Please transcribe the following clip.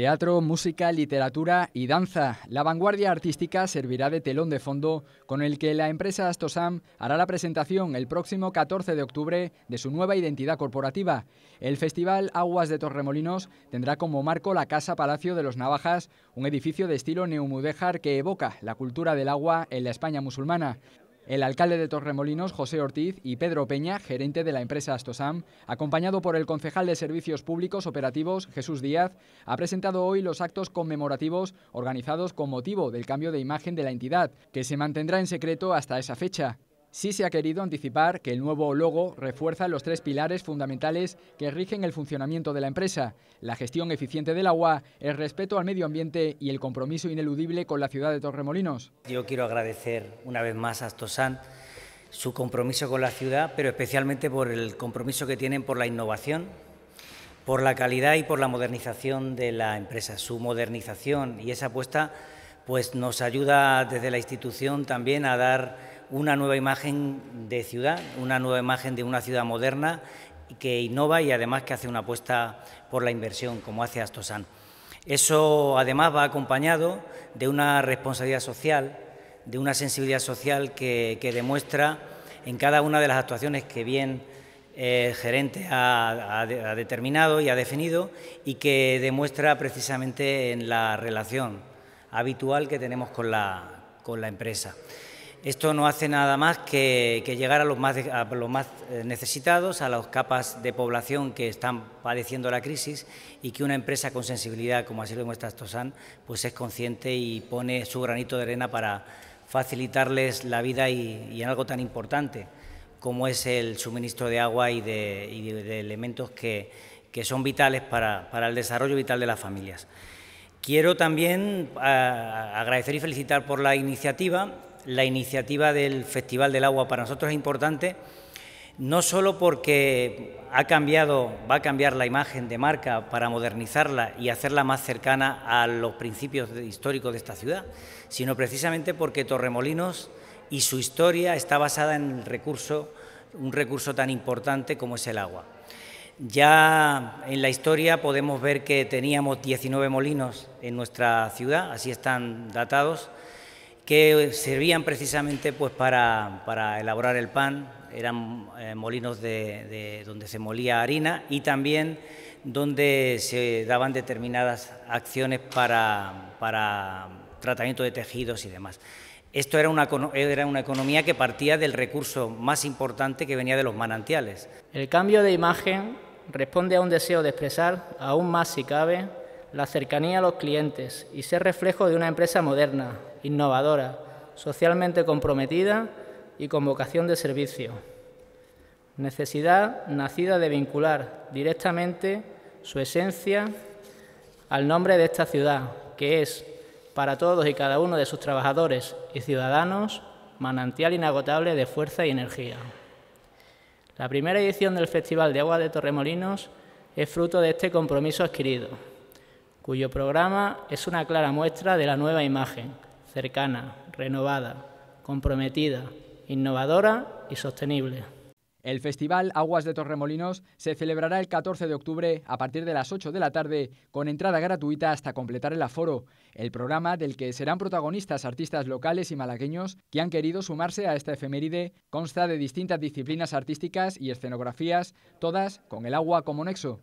Teatro, música, literatura y danza. La vanguardia artística servirá de telón de fondo con el que la empresa Astosam hará la presentación el próximo 14 de octubre de su nueva identidad corporativa. El Festival Aguas de Torremolinos tendrá como marco la Casa Palacio de los Navajas, un edificio de estilo neumudejar que evoca la cultura del agua en la España musulmana. El alcalde de Torremolinos, José Ortiz, y Pedro Peña, gerente de la empresa Astosam, acompañado por el concejal de Servicios Públicos Operativos, Jesús Díaz, ha presentado hoy los actos conmemorativos organizados con motivo del cambio de imagen de la entidad, que se mantendrá en secreto hasta esa fecha. Sí se ha querido anticipar que el nuevo logo refuerza los tres pilares fundamentales que rigen el funcionamiento de la empresa, la gestión eficiente del agua, el respeto al medio ambiente y el compromiso ineludible con la ciudad de Torremolinos. Yo quiero agradecer una vez más a Astosan su compromiso con la ciudad, pero especialmente por el compromiso que tienen por la innovación, por la calidad y por la modernización de la empresa. Su modernización y esa apuesta pues nos ayuda desde la institución también a dar una nueva imagen de ciudad, una nueva imagen de una ciudad moderna que innova y además que hace una apuesta por la inversión, como hace Astosan. Eso además va acompañado de una responsabilidad social, de una sensibilidad social que, demuestra en cada una de las actuaciones que bien eh, el gerente ha, determinado y ha definido y que demuestra precisamente en la relación habitual que tenemos con la empresa. Esto no hace nada más que, llegar a los más, eh, necesitados, a las capas de población que están padeciendo la crisis y que una empresa con sensibilidad, como así lo muestra Tosan, pues es consciente y pone su granito de arena para facilitarles la vida y, en algo tan importante como es el suministro de agua y de, elementos que, son vitales para, el desarrollo vital de las familias. Quiero también ah, agradecer y felicitar por la iniciativa la iniciativa del Festival del Agua para nosotros es importante, no solo porque ha cambiado, va a cambiar la imagen de marca para modernizarla y hacerla más cercana a los principios históricos de esta ciudad, sino precisamente porque Torremolinos y su historia está basada en el recurso, un recurso tan importante como es el agua. Ya en la historia podemos ver que teníamos 19 molinos en nuestra ciudad, así están datados, que servían precisamente pues, para, elaborar el pan, eran eh, molinos de, donde se molía harina y también donde se daban determinadas acciones para, tratamiento de tejidos y demás. Esto era una, era una, economía que partía del recurso más importante que venía de los manantiales. El cambio de imagen responde a un deseo de expresar, aún más si cabe, la cercanía a los clientes y ser reflejo de una empresa moderna, innovadora, socialmente comprometida y con vocación de servicio. Necesidad nacida de vincular directamente su esencia al nombre de esta ciudad, que es, para todos y cada uno de sus trabajadores y ciudadanos, manantial inagotable de fuerza y energía. La primera edición del Festival de Agua de Torremolinos es fruto de este compromiso adquirido, cuyo programa es una clara muestra de la nueva imagen cercana, renovada, comprometida, innovadora y sostenible. El Festival Aguas de Torremolinos se celebrará el 14 de octubre a partir de las 8 de la tarde, con entrada gratuita hasta completar el aforo. El programa del que serán protagonistas artistas locales y malagueños que han querido sumarse a esta efeméride consta de distintas disciplinas artísticas y escenografías, todas con el agua como nexo.